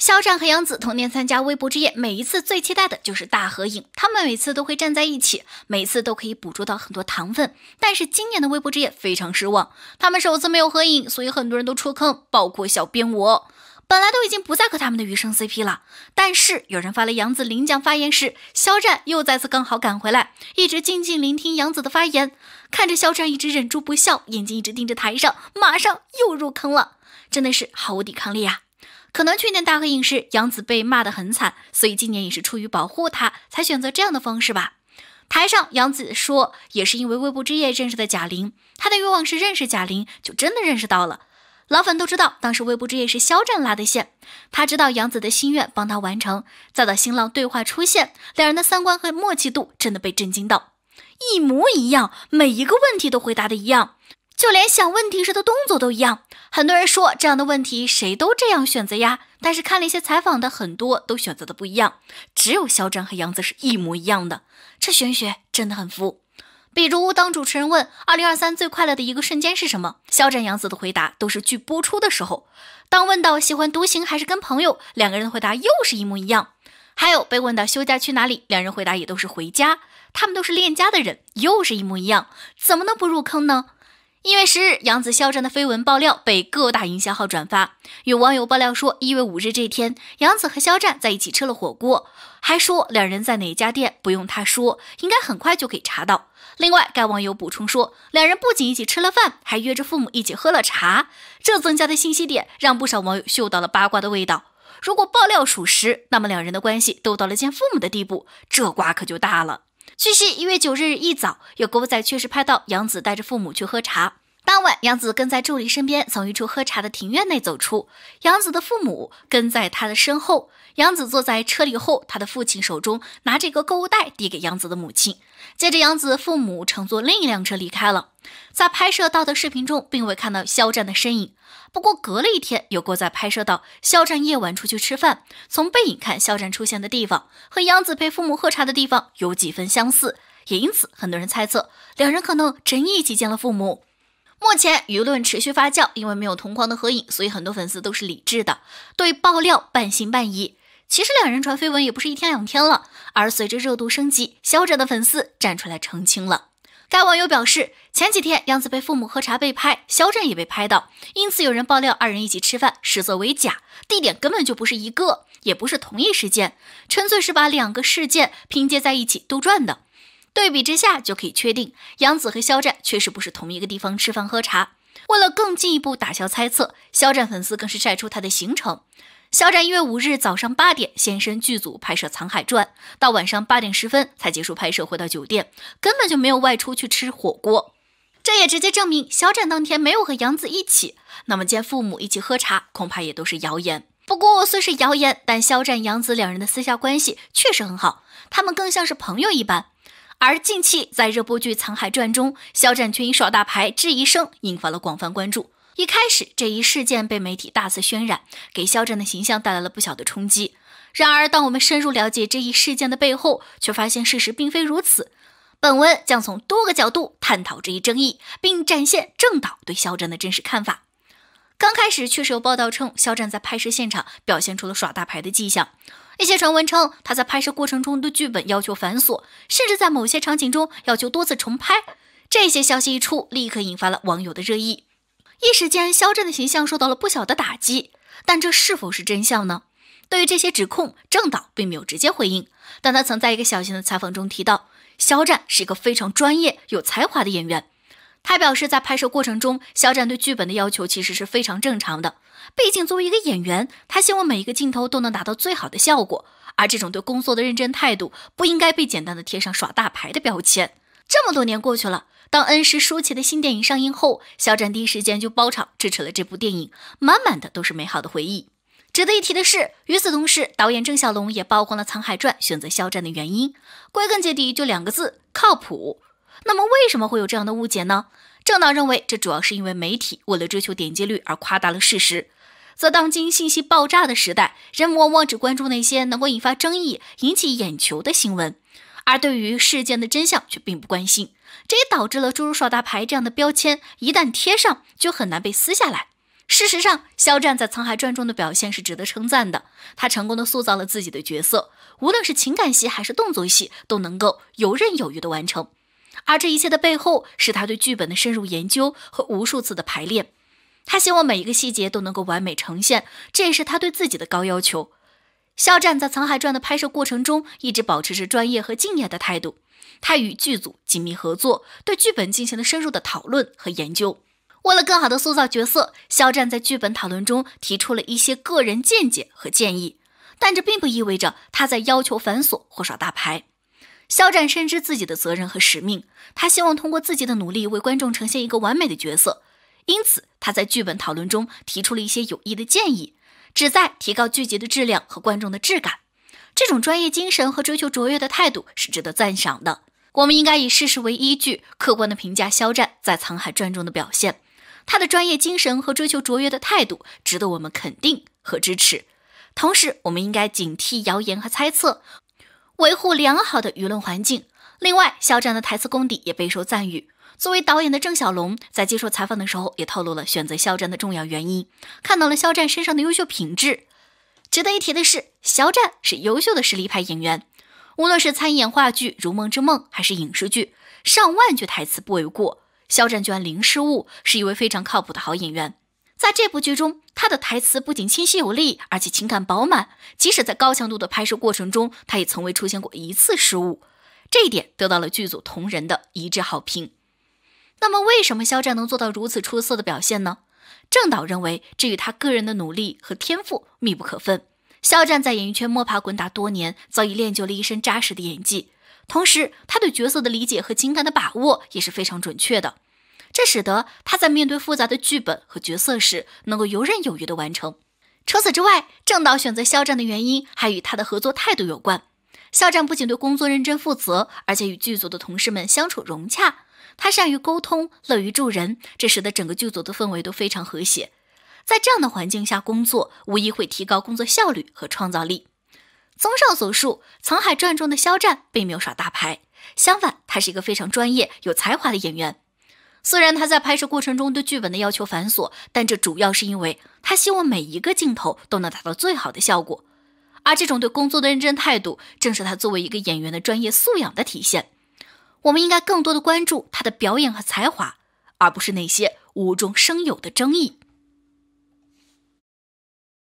肖战和杨紫同年参加微博之夜，每一次最期待的就是大合影。他们每次都会站在一起，每次都可以捕捉到很多糖分。但是今年的微博之夜非常失望，他们首次没有合影，所以很多人都出坑，包括小编我。本来都已经不再和他们的余生 CP 了，但是有人发了杨紫领奖发言时，肖战又再次刚好赶回来，一直静静聆听杨紫的发言，看着肖战一直忍住不笑，眼睛一直盯着台上，马上又入坑了，真的是毫无抵抗力啊！可能去年大合影时，杨紫被骂得很惨，所以今年也是出于保护她，才选择这样的方式吧。台上，杨紫说，也是因为《微博之夜》认识的贾玲，她的愿望是认识贾玲，就真的认识到了。老粉都知道，当时《微博之夜》是肖战拉的线，他知道杨紫的心愿，帮他完成。再到新浪对话出现，两人的三观和默契度真的被震惊到，一模一样，每一个问题都回答的一样。就连想问题时的动作都一样。很多人说这样的问题谁都这样选择呀，但是看了一些采访的，很多都选择的不一样，只有肖战和杨紫是一模一样的。这玄学真的很服。比如当主持人问二零二三最快乐的一个瞬间是什么，肖战、杨紫的回答都是剧播出的时候。当问到喜欢独行还是跟朋友，两个人的回答又是一模一样。还有被问到休假去哪里，两人回答也都是回家。他们都是恋家的人，又是一模一样，怎么能不入坑呢？一月十日，杨子肖战的绯闻爆料被各大营销号转发。有网友爆料说，一月五日这天，杨子和肖战在一起吃了火锅，还说两人在哪家店，不用他说，应该很快就可以查到。另外，该网友补充说，两人不仅一起吃了饭，还约着父母一起喝了茶。这增加的信息点，让不少网友嗅到了八卦的味道。如果爆料属实，那么两人的关系都到了见父母的地步，这瓜可就大了。据悉，一月九日一早，有狗仔确实拍到杨子带着父母去喝茶。当晚，杨子跟在助理身边，从一处喝茶的庭院内走出。杨子的父母跟在他的身后。杨子坐在车里后，他的父亲手中拿着一个购物袋递给杨子的母亲。接着，杨子父母乘坐另一辆车离开了。在拍摄到的视频中，并未看到肖战的身影。不过，隔了一天，有狗在拍摄到肖战夜晚出去吃饭，从背影看，肖战出现的地方和杨子陪父母喝茶的地方有几分相似，也因此，很多人猜测两人可能真一起见了父母。目前舆论持续发酵，因为没有同框的合影，所以很多粉丝都是理智的，对爆料半信半疑。其实两人传绯闻也不是一天两天了，而随着热度升级，肖战的粉丝站出来澄清了。该网友表示，前几天杨紫被父母喝茶被拍，肖战也被拍到，因此有人爆料二人一起吃饭，实则为假，地点根本就不是一个，也不是同一时间，纯粹是把两个事件拼接在一起杜撰的。对比之下就可以确定，杨紫和肖战确实不是同一个地方吃饭喝茶。为了更进一步打消猜测，肖战粉丝更是晒出他的行程。肖战一月五日早上八点现身剧组拍摄《藏海传》，到晚上八点十分才结束拍摄回到酒店，根本就没有外出去吃火锅。这也直接证明肖战当天没有和杨紫一起。那么见父母一起喝茶，恐怕也都是谣言。不过虽是谣言，但肖战杨紫两人的私下关系确实很好，他们更像是朋友一般。而近期在热播剧《藏海传》中，肖战却因耍大牌质疑声引发了广泛关注。一开始，这一事件被媒体大肆渲染，给肖战的形象带来了不小的冲击。然而，当我们深入了解这一事件的背后，却发现事实并非如此。本文将从多个角度探讨这一争议，并展现正导对肖战的真实看法。刚开始确实有报道称，肖战在拍摄现场表现出了耍大牌的迹象。一些传闻称，他在拍摄过程中对剧本要求繁琐，甚至在某些场景中要求多次重拍。这些消息一出，立刻引发了网友的热议，一时间，肖战的形象受到了不小的打击。但这是否是真相呢？对于这些指控，郑导并没有直接回应，但他曾在一个小型的采访中提到，肖战是一个非常专业、有才华的演员。他表示，在拍摄过程中，肖战对剧本的要求其实是非常正常的。毕竟，作为一个演员，他希望每一个镜头都能达到最好的效果。而这种对工作的认真态度，不应该被简单的贴上耍大牌的标签。这么多年过去了，当恩师舒淇的新电影上映后，肖战第一时间就包场支持了这部电影，满满的都是美好的回忆。值得一提的是，与此同时，导演郑晓龙也曝光了《藏海传》选择肖战的原因，归根结底就两个字：靠谱。那么，为什么会有这样的误解呢？郑导认为，这主要是因为媒体为了追求点击率而夸大了事实。在当今信息爆炸的时代，人们往往只关注那些能够引发争议、引起眼球的新闻，而对于事件的真相却并不关心。这也导致了诸如“耍大牌”这样的标签一旦贴上，就很难被撕下来。事实上，肖战在《沧海传》中的表现是值得称赞的，他成功的塑造了自己的角色，无论是情感戏还是动作戏，都能够游刃有余的完成。而这一切的背后是他对剧本的深入研究和无数次的排练。他希望每一个细节都能够完美呈现，这也是他对自己的高要求。肖战在《藏海传》的拍摄过程中一直保持着专业和敬业的态度。他与剧组紧密合作，对剧本进行了深入的讨论和研究。为了更好地塑造角色，肖战在剧本讨论中提出了一些个人见解和建议。但这并不意味着他在要求繁琐或耍大牌。肖战深知自己的责任和使命，他希望通过自己的努力为观众呈现一个完美的角色。因此，他在剧本讨论中提出了一些有益的建议，旨在提高剧集的质量和观众的质感。这种专业精神和追求卓越的态度是值得赞赏的。我们应该以事实为依据，客观地评价肖战在《沧海传》中的表现。他的专业精神和追求卓越的态度值得我们肯定和支持。同时，我们应该警惕谣言和猜测。维护良好的舆论环境。另外，肖战的台词功底也备受赞誉。作为导演的郑晓龙在接受采访的时候也透露了选择肖战的重要原因，看到了肖战身上的优秀品质。值得一提的是，肖战是优秀的实力派演员，无论是参演话剧《如梦之梦》，还是影视剧，上万句台词不为过。肖战居然零失误，是一位非常靠谱的好演员。在这部剧中，他的台词不仅清晰有力，而且情感饱满。即使在高强度的拍摄过程中，他也从未出现过一次失误，这一点得到了剧组同仁的一致好评。那么，为什么肖战能做到如此出色的表现呢？郑导认为，这与他个人的努力和天赋密不可分。肖战在演艺圈摸爬滚打多年，早已练就了一身扎实的演技，同时他对角色的理解和情感的把握也是非常准确的。这使得他在面对复杂的剧本和角色时，能够游刃有余地完成。除此之外，郑导选择肖战的原因还与他的合作态度有关。肖战不仅对工作认真负责，而且与剧组的同事们相处融洽。他善于沟通，乐于助人，这使得整个剧组的氛围都非常和谐。在这样的环境下工作，无疑会提高工作效率和创造力。综上所述，《藏海传》中的肖战并没有耍大牌，相反，他是一个非常专业、有才华的演员。虽然他在拍摄过程中对剧本的要求繁琐，但这主要是因为他希望每一个镜头都能达到最好的效果。而这种对工作的认真态度，正是他作为一个演员的专业素养的体现。我们应该更多的关注他的表演和才华，而不是那些无中生有的争议。